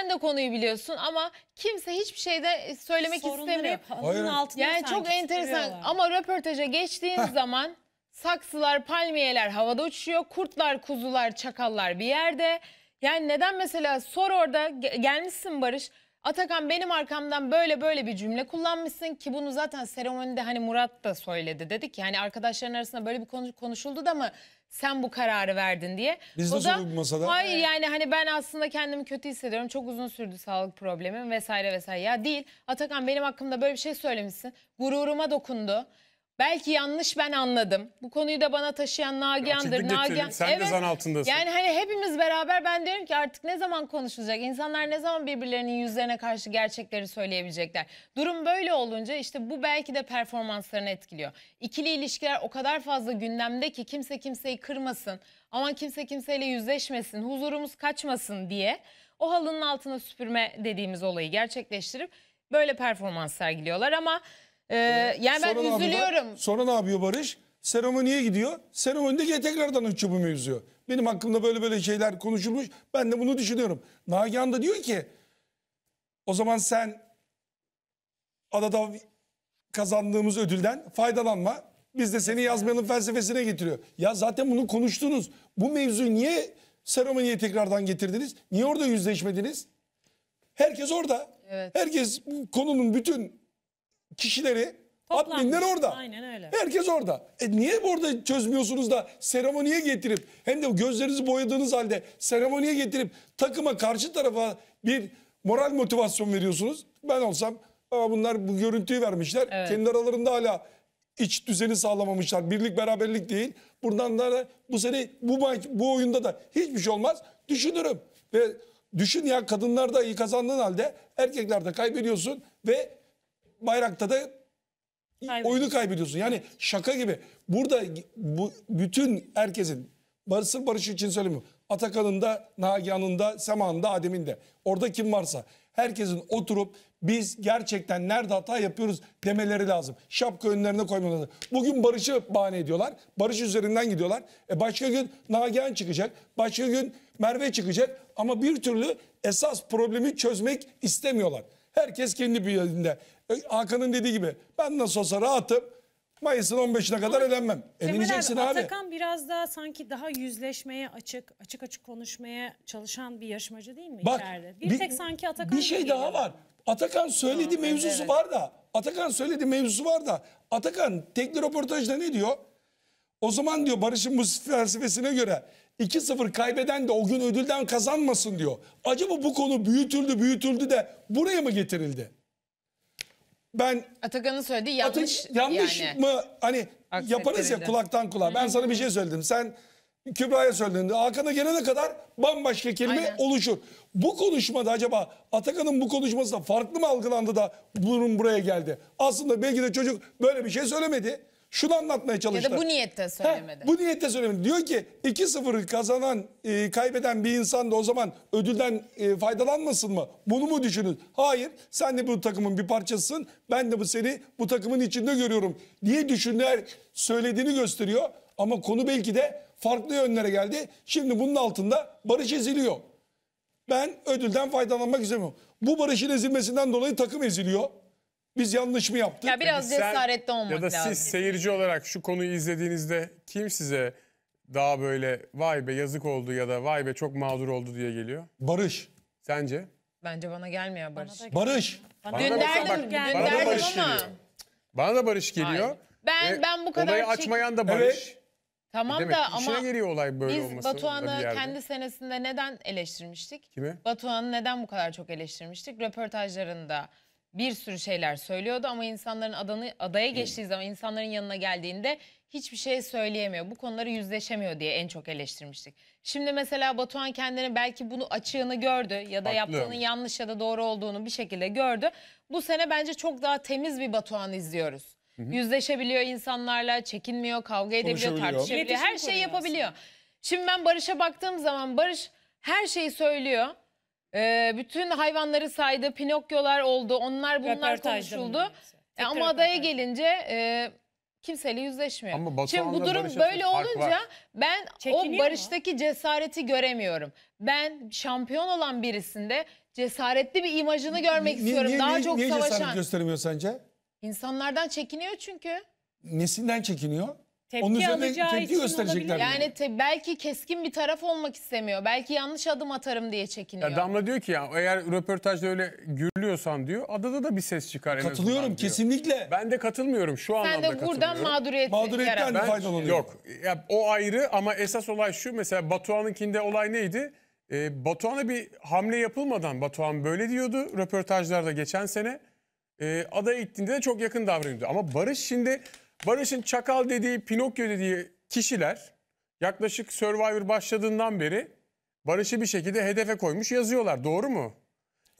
Sen de konuyu biliyorsun ama kimse hiçbir şeyde e, söylemek istemiyor. Hayır. Yani çok enteresan ama röportaja geçtiğin zaman saksılar, palmiyeler havada uçuyor. Kurtlar, kuzular, çakallar bir yerde. Yani neden mesela sor orada gelmişsin Barış. Atakan benim arkamdan böyle böyle bir cümle kullanmışsın ki bunu zaten seremonide hani Murat da söyledi. dedik. Yani arkadaşların arasında böyle bir konu konuşuldu da mı sen bu kararı verdin diye. Biz o nasıl da, bir masada? yani hani ben aslında kendimi kötü hissediyorum. Çok uzun sürdü sağlık problemim vesaire vesaire. Ya değil Atakan benim hakkımda böyle bir şey söylemişsin. Gururuma dokundu. Belki yanlış ben anladım. Bu konuyu da bana taşıyan Nagihan'dır. Açıklık Nagihan. getirelim. Sen de zan altındasın. Yani hani hepimiz beraber ben diyorum ki artık ne zaman konuşulacak? İnsanlar ne zaman birbirlerinin yüzlerine karşı gerçekleri söyleyebilecekler? Durum böyle olunca işte bu belki de performanslarını etkiliyor. İkili ilişkiler o kadar fazla gündemde ki kimse kimseyi kırmasın. Aman kimse kimseyle yüzleşmesin, huzurumuz kaçmasın diye o halının altına süpürme dediğimiz olayı gerçekleştirip böyle performans sergiliyorlar ama ee, yani ben sonra üzülüyorum. yapıyor? sonra ne yapıyor Barış? Seremoniye gidiyor. Seremonide gene tekrardan açıyor bu Benim hakkımda böyle böyle şeyler konuşulmuş. Ben de bunu düşünüyorum. Nagihan da diyor ki o zaman sen adada kazandığımız ödülden faydalanma. Biz de seni yazmanın felsefesine getiriyor. Ya zaten bunu konuştunuz. Bu mevzuyu niye seremoniye tekrardan getirdiniz? Niye orada yüzleşmediniz? Herkes orada. Herkes konunun bütün kişileri Toplanmış. adminler orada. Aynen öyle. Herkes orada. E niye burada çözmüyorsunuz da seremoniye getirip hem de gözlerinizi boyadığınız halde seremoniye getirip takıma karşı tarafa bir moral motivasyon veriyorsunuz? Ben olsam Aa, bunlar bu görüntüyü vermişler. Evet. Kendi aralarında hala iç düzeni sağlamamışlar. Birlik beraberlik değil. Buradan da bu sene bu maç, bu oyunda da hiçbir şey olmaz. Düşünürüm. Ve düşün ya kadınlar da iyi kazandığın halde erkeklerde kaybediyorsun ve Bayrak'ta da oyunu kaybediyorsun. Yani şaka gibi. Burada bu bütün herkesin barışır barış için söylemiyorum. Atakan'ın da, Nagihan'ın da, Sema'nın da, Adem'in de. Orada kim varsa herkesin oturup biz gerçekten nerede hata yapıyoruz demeleri lazım. Şapka önlerine koymaları Bugün Barış'ı bahane ediyorlar. Barış üzerinden gidiyorlar. E başka gün Nagihan çıkacak. Başka gün Merve çıkacak. Ama bir türlü esas problemi çözmek istemiyorlar. Herkes kendi bir yerinde. E, Hakan'ın dediği gibi ben nasıl olsa rahatım. Mayıs'ın 15'ine kadar elenmem. Eleneceksin abi, abi. Atakan biraz daha sanki daha yüzleşmeye açık, açık açık konuşmaya çalışan bir yarışmacı değil mi Bak, içeride? Bir, bir tek sanki Atakan Bir şey daha var. Atakan söyledi Aa, mevzusu evet. var da. Atakan söyledi mevzusu var da. Atakan tekli röportajda ne diyor? O zaman diyor Barış'ın bu felsefesine göre 2-0 kaybeden de o gün ödülden kazanmasın diyor. Acaba bu konu büyütüldü büyütüldü de buraya mı getirildi? ben Atakan'ın söylediği yanlış Atı, yanlış yani. mı hani yaparız ya kulaktan kulağa. Ben sana bir şey söyledim. Sen Kübra'ya söyledin. Hakan'a gelene kadar bambaşka kelime Aynen. oluşur. Bu konuşmada acaba Atakan'ın bu konuşması da farklı mı algılandı da bunun buraya geldi? Aslında belki de çocuk böyle bir şey söylemedi şunu anlatmaya çalıştı. Ya da bu niyette söylemedi. Ha, bu niyette söylemedi. Diyor ki 2-0 kazanan, e, kaybeden bir insan da o zaman ödülden e, faydalanmasın mı? Bunu mu düşünün? Hayır. Sen de bu takımın bir parçasısın. Ben de bu seni bu takımın içinde görüyorum diye düşünler söylediğini gösteriyor. Ama konu belki de farklı yönlere geldi. Şimdi bunun altında barış eziliyor. Ben ödülden faydalanmak istemiyorum. Bu barışın ezilmesinden dolayı takım eziliyor. Biz yanlış mı yaptık? Ya biraz Peki cesaretli olmak lazım. Ya da lazım. siz seyirci olarak şu konuyu izlediğinizde kim size daha böyle vay be yazık oldu ya da vay be çok mağdur oldu diye geliyor? Barış. Sence? Bence bana gelmiyor Barış. Bana Barış. Bana Dün derdim, dün bana da Barış ama. geliyor. Bana da Barış geliyor. Ben Ve ben bu kadar Olayı çek- açmayan da Barış. Evet. Tamam Demek da ama geliyor olay böyle biz olması. da Batuhan'ı kendi senesinde neden eleştirmiştik? Kimi? Batuhan'ı neden bu kadar çok eleştirmiştik? Röportajlarında, bir sürü şeyler söylüyordu ama insanların adanı, adaya geçtiği zaman insanların yanına geldiğinde hiçbir şey söyleyemiyor. Bu konuları yüzleşemiyor diye en çok eleştirmiştik. Şimdi mesela Batuhan kendini belki bunu açığını gördü ya da Haklı. yaptığının yanlış ya da doğru olduğunu bir şekilde gördü. Bu sene bence çok daha temiz bir Batuhan izliyoruz. Hı hı. Yüzleşebiliyor insanlarla, çekinmiyor, kavga edebiliyor, tartışabiliyor, her şeyi kuruyor yapabiliyor. Şimdi ben Barış'a baktığım zaman Barış her şeyi söylüyor. Ee, bütün hayvanları saydı, Pinokyolar oldu, onlar bunlar Röportajda konuşuldu. E, Tek ama adaya gelince e, kimseyle yüzleşmiyor. Ama Şimdi bu durum böyle olunca ben Çekiniyor o barıştaki cesareti göremiyorum. Ben şampiyon olan birisinde cesaretli bir imajını görmek Ni- istiyorum. Daha niye- çok niye cesaret savaşan. gösteremiyor sence? İnsanlardan çekiniyor çünkü. Nesinden çekiniyor? Tepki Onun üzerine tepki gösterecekler. olabilir. Yani te- belki keskin bir taraf olmak istemiyor. Belki yanlış adım atarım diye çekiniyor. Ya Damla diyor ki ya eğer röportajda öyle gürlüyorsan diyor adada da bir ses çıkar en azından Katılıyorum diyor. kesinlikle. Ben de katılmıyorum şu Sen anlamda de buradan katılmıyorum. mağduriyet Mağduriyetten yarat. Ben- faydalanıyor. Yok ya, o ayrı ama esas olay şu mesela Batuhan'ınkinde olay neydi? Ee, Batuhan'a bir hamle yapılmadan Batuhan böyle diyordu röportajlarda geçen sene. Ee, adaya gittiğinde de çok yakın davranıyordu. Ama Barış şimdi Barış'ın çakal dediği, Pinokyo dediği kişiler yaklaşık Survivor başladığından beri Barış'ı bir şekilde hedefe koymuş yazıyorlar. Doğru mu?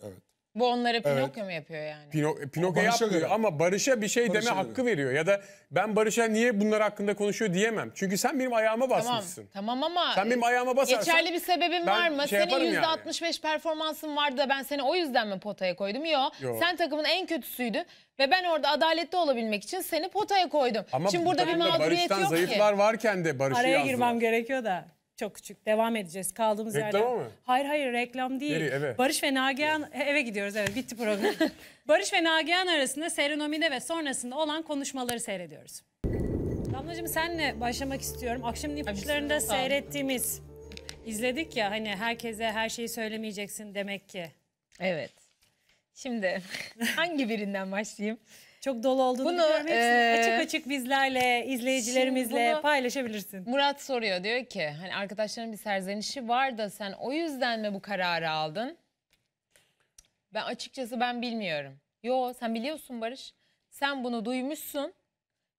Evet. Bu onlara Pinokyo mu yapıyor yani? Pino, Pinokyo yapıyor göre. ama Barış'a bir şey Barış'a deme göre. hakkı veriyor. Ya da ben Barış'a niye bunlar hakkında konuşuyor diyemem. Çünkü sen benim ayağıma basmışsın. tamam ama Sen benim ayağıma basarsan... geçerli bir sebebin var mı? şey Senin yaparım yani. %65 performansın vardı da ben seni o yüzden mi potaya koydum? Yok. Yo. Sen takımın en kötüsüydü ve ben orada adaletli olabilmek için seni potaya koydum. Ama Şimdi bu burada bir takımda mağduriyet Barış'tan yok ki. zayıflar varken de Barış'ı Araya yazdılar. girmem gerekiyor da. Çok küçük. Devam edeceğiz kaldığımız Reklama yerden. mı? Hayır hayır reklam değil. Nereye, eve? Barış ve Nagihan eve gidiyoruz evet bitti program. Barış ve Nagihan arasında serenomide ve sonrasında olan konuşmaları seyrediyoruz. Damlacığım senle başlamak istiyorum. Akşam ipuçlarında seyrettiğimiz izledik ya hani herkese her şeyi söylemeyeceksin demek ki. Evet. Şimdi hangi birinden başlayayım? çok dolu olduğunu bunu, biliyorum. Hepsini e, açık açık bizlerle, izleyicilerimizle bunu, paylaşabilirsin. Murat soruyor diyor ki hani arkadaşların bir serzenişi var da sen o yüzden mi bu kararı aldın? Ben açıkçası ben bilmiyorum. Yo sen biliyorsun Barış. Sen bunu duymuşsun.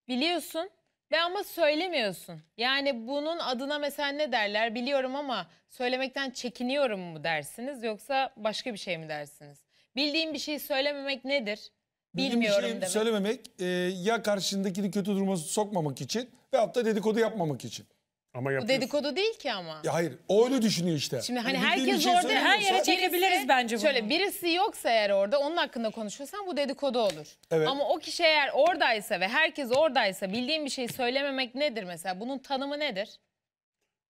Biliyorsun ve ama söylemiyorsun. Yani bunun adına mesela ne derler biliyorum ama söylemekten çekiniyorum mu dersiniz yoksa başka bir şey mi dersiniz? Bildiğim bir şeyi söylememek nedir? Bilmiyorum bir şey demek. söylememek e, ya karşındakini kötü duruma sokmamak için veyahut da dedikodu yapmamak için. Ama Bu dedikodu değil ki ama. Ya hayır o öyle düşünüyor işte. Şimdi hani Bildiği herkes şey orada her yere çekebiliriz bence bunu. Şöyle birisi yoksa eğer orada onun hakkında konuşuyorsan bu dedikodu olur. Evet. Ama o kişi eğer oradaysa ve herkes oradaysa bildiğim bir şey söylememek nedir mesela? Bunun tanımı nedir?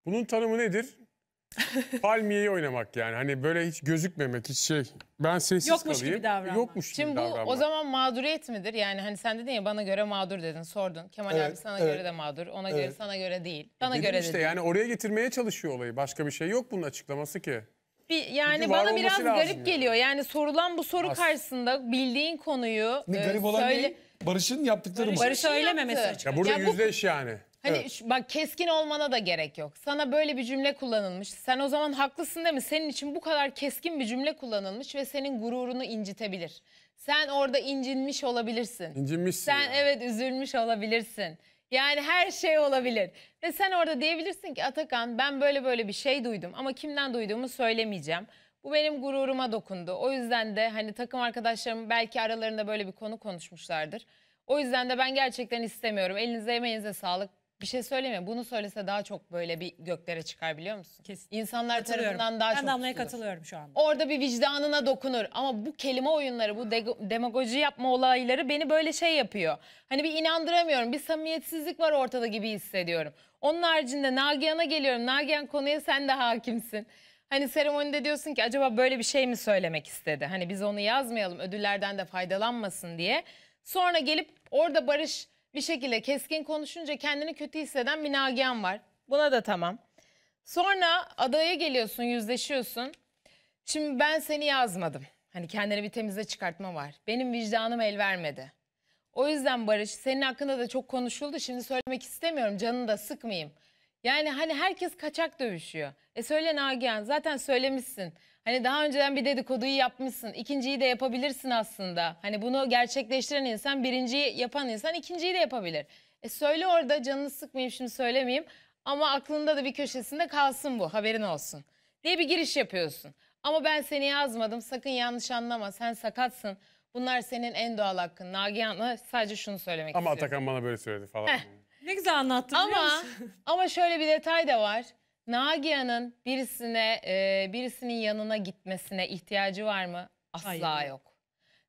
Bunun tanımı nedir? palmiyeyi oynamak yani. Hani böyle hiç gözükmemek, hiç şey. Ben sessiz Yokmuş kalayım. gibi davranmak. Yokmuş gibi Şimdi bu davranmak. o zaman mağduriyet midir? Yani hani sen dedin ya bana göre mağdur dedin, sordun. Kemal Evet, abi sana evet. göre de mağdur, ona göre sana göre değil. E bana Dedim göre de değil. yani oraya getirmeye çalışıyor olayı. Başka bir şey yok bunun açıklaması ki. Bir- yani bana biraz garip yani. geliyor. Yani sorulan bu soru Aslında- karşısında bildiğin konuyu Ne e, garip olan söyle- Barış'ın yaptıkları mı? Barış- söylememesi yaptı. açık. Ya burada yüzdeş yani. Hani evet. şu, bak keskin olmana da gerek yok. Sana böyle bir cümle kullanılmış. Sen o zaman haklısın değil mi? Senin için bu kadar keskin bir cümle kullanılmış ve senin gururunu incitebilir. Sen orada incinmiş olabilirsin. İncinmişsin. Sen yani. evet üzülmüş olabilirsin. Yani her şey olabilir. Ve sen orada diyebilirsin ki Atakan ben böyle böyle bir şey duydum ama kimden duyduğumu söylemeyeceğim. Bu benim gururuma dokundu. O yüzden de hani takım arkadaşlarım belki aralarında böyle bir konu konuşmuşlardır. O yüzden de ben gerçekten istemiyorum. Elinize emeğinize sağlık. Bir şey söyleyeyim mi? Bunu söylese daha çok böyle bir göklere çıkar biliyor musun? Kesin. İnsanlar tarafından daha Ben çok Damla'ya tutulur. katılıyorum şu anda. Orada bir vicdanına dokunur. Ama bu kelime oyunları, bu dego- demagoji yapma olayları beni böyle şey yapıyor. Hani bir inandıramıyorum. Bir samimiyetsizlik var ortada gibi hissediyorum. Onun haricinde Nagihan'a geliyorum. Nagihan konuya sen de hakimsin. Hani seremonide diyorsun ki acaba böyle bir şey mi söylemek istedi? Hani biz onu yazmayalım ödüllerden de faydalanmasın diye. Sonra gelip orada Barış bir şekilde keskin konuşunca kendini kötü hisseden bir Nagihan var. Buna da tamam. Sonra adaya geliyorsun, yüzleşiyorsun. Şimdi ben seni yazmadım. Hani kendini bir temize çıkartma var. Benim vicdanım el vermedi. O yüzden Barış senin hakkında da çok konuşuldu. Şimdi söylemek istemiyorum. Canını da sıkmayayım. Yani hani herkes kaçak dövüşüyor. E söyle Nagihan zaten söylemişsin. Hani daha önceden bir dedikoduyu yapmışsın. ikinciyi de yapabilirsin aslında. Hani bunu gerçekleştiren insan birinciyi yapan insan ikinciyi de yapabilir. E söyle orada canını sıkmayayım şimdi söylemeyeyim. Ama aklında da bir köşesinde kalsın bu haberin olsun. Diye bir giriş yapıyorsun. Ama ben seni yazmadım sakın yanlış anlama sen sakatsın. Bunlar senin en doğal hakkın. Nagihan'a sadece şunu söylemek Ama istiyorum. Atakan bana böyle söyledi falan. Heh. Ne güzel anlattın biliyor musun? ama şöyle bir detay da var. Nagihan'ın birisine e, birisinin yanına gitmesine ihtiyacı var mı? Asla Hayır. yok.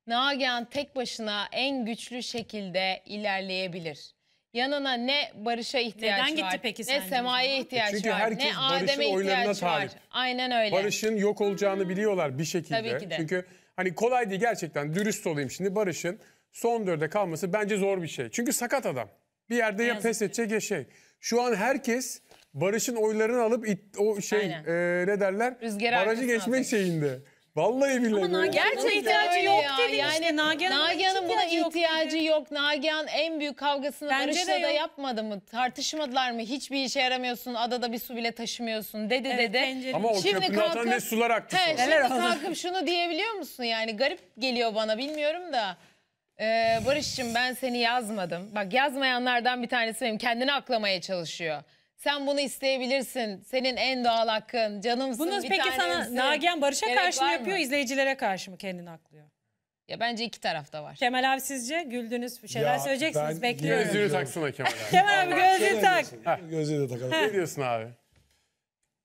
Nagihan tek başına en güçlü şekilde ilerleyebilir. Yanına ne Barış'a ihtiyaç Neden gitti var, peki ne sence Sema'ya e, ihtiyaç Çünkü var, ne Adem'e ihtiyaç var. Aynen öyle. Barış'ın yok olacağını biliyorlar bir şekilde. Tabii ki de. Çünkü hani kolay değil gerçekten dürüst olayım şimdi Barış'ın son dörde kalması bence zor bir şey. Çünkü sakat adam. Bir yerde ya pes edecek ya şey. Şu an herkes Barış'ın oylarını alıp it, o şey e, ne derler? Rüzgarı barajı geçmek atacak. şeyinde. Vallahi billahi. Ama Gerçekten ihtiyacı öyle yok ya. dedin yani, işte. Nagihan buna ihtiyacı yok ihtiyacı dedi. yok. Nagihan en büyük kavgasını Barış'la da yapmadı mı? Tartışmadılar mı? Hiçbir işe yaramıyorsun. Adada bir su bile taşımıyorsun dedi Evet, dedi. Ama o Şimdi köprünü kalkıp- ne sular aktı He, sonra. şimdi kalkıp şunu diyebiliyor musun yani garip geliyor bana bilmiyorum da. Ee, Barış'cığım ben seni yazmadım. Bak yazmayanlardan bir tanesi benim kendini aklamaya çalışıyor. Sen bunu isteyebilirsin. Senin en doğal hakkın, canımsın, Bunu bir peki sana Nagihan Barış'a Gerek karşı mı var yapıyor, izleyicilere karşı mı kendini aklıyor? Ya bence iki tarafta var. Kemal abi sizce güldünüz, bir şeyler Ya söyleyeceksiniz, bekliyorum. bekliyoruz. Gözlüğü taksana Kemal abi. Kemal abi gözlüğü şey tak. Gözüyle de takalım. ne diyorsun abi?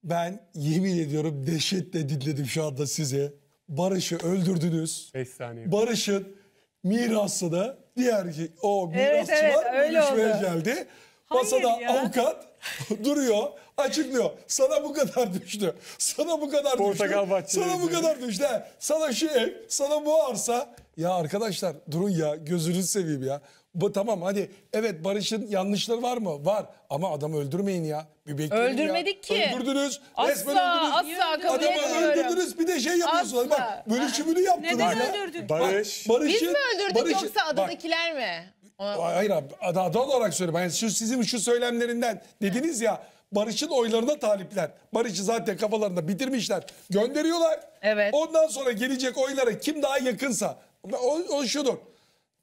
Ben yemin ediyorum dehşetle dinledim şu anda size. Barış'ı öldürdünüz. 5 saniye. Barış'ın mirasını diğer ki o mirasçılar evet, evet öyle görüşmeye oldu. geldi. Masada ya. avukat duruyor, açıklıyor. Sana bu kadar düştü. Sana bu kadar Portakal düştü. Bahçeli sana bu kadar düştü. Sana şu ev, sana bu arsa. Ya arkadaşlar durun ya gözünüzü seveyim ya. Bu tamam hadi evet Barış'ın yanlışları var mı? Var ama adamı öldürmeyin ya. Bir bekleyin Öldürmedik ya. ki. Öldürdünüz. Asla öldürdünüz. asla kabul Adamı etmiyorum. öldürdünüz bir de şey yapıyorsunuz. Asla. Bak bölüşümünü yaptınız. Neden ya. öldürdük? Barış. Barış. Biz mi öldürdük Barış, yoksa adadakiler mi? Hayır abi adam olarak söylüyorum. Yani şu, sizin şu söylemlerinden dediniz ya Barış'ın oylarına talipler. Barış'ı zaten kafalarında bitirmişler. Gönderiyorlar. Evet. Ondan sonra gelecek oylara kim daha yakınsa. O, o şudur.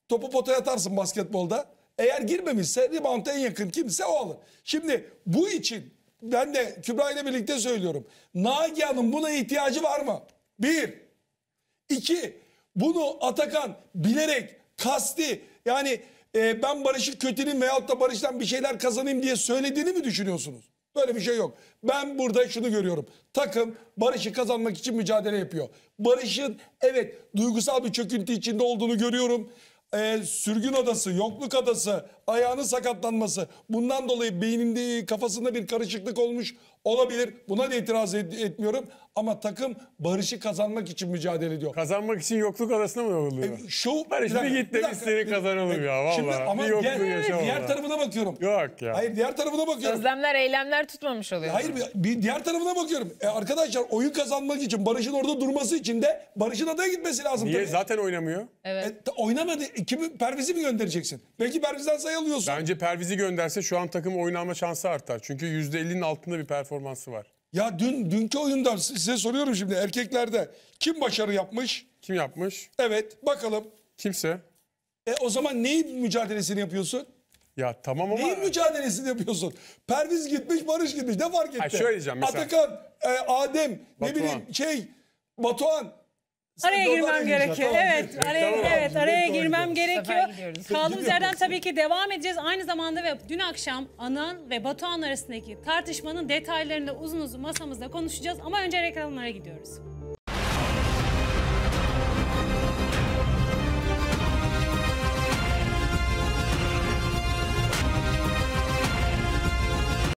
Topu potaya atarsın basketbolda. Eğer girmemişse rebound'a en yakın kimse o alır. Şimdi bu için ben de Kübra ile birlikte söylüyorum. Nagi Hanım buna ihtiyacı var mı? Bir. İki. Bunu Atakan bilerek kasti yani e, ben Barış'ı kötüleyim veyahut da Barış'tan bir şeyler kazanayım diye söylediğini mi düşünüyorsunuz? Böyle bir şey yok. Ben burada şunu görüyorum. Takım Barış'ı kazanmak için mücadele yapıyor. Barış'ın evet duygusal bir çöküntü içinde olduğunu görüyorum. Ee, sürgün adası, yokluk adası, ayağının sakatlanması bundan dolayı beyninde kafasında bir karışıklık olmuş olabilir. Buna da itiraz et, etmiyorum ama takım barışı kazanmak için mücadele ediyor. Kazanmak için yokluk adasına mı yoruluyor? E, şu Barış bir git demişleri kazanalım e, ya valla. Şimdi ama diğer, diğer tarafına bakıyorum. Yok ya. Hayır diğer tarafına bakıyorum. Özlemler eylemler tutmamış oluyor. Hayır bir diğer tarafına bakıyorum. E, arkadaşlar oyun kazanmak için Barış'ın orada durması için de Barış'ın adaya gitmesi lazım. Niye? Tabii. Zaten oynamıyor. Evet. E, oynamadı. Kimi, Perviz'i mi göndereceksin? Belki Perviz'den sayı sayılıyorsun. Bence Perviz'i gönderse şu an takım oynama şansı artar. Çünkü %50'nin altında bir performansı var. Ya dün dünkü oyunda size soruyorum şimdi erkeklerde kim başarı yapmış? Kim yapmış? Evet bakalım. Kimse. E o zaman neyin mücadelesini yapıyorsun? Ya tamam ama... Neyin mücadelesini yapıyorsun? Perviz gitmiş, Barış gitmiş. Ne fark etti? Ha, şöyle diyeceğim mesela. Atakan, e, Adem, Batuhan. ne bileyim şey, Batuhan. Araya girmem gerekiyor. Evet, araya tamam, evet araya girmem gerekiyor. Kaldığımız yerden tabii ki devam edeceğiz. Aynı zamanda ve dün akşam Anan ve Batuhan arasındaki tartışmanın detaylarını uzun uzun masamızda konuşacağız ama önce reklamlara gidiyoruz.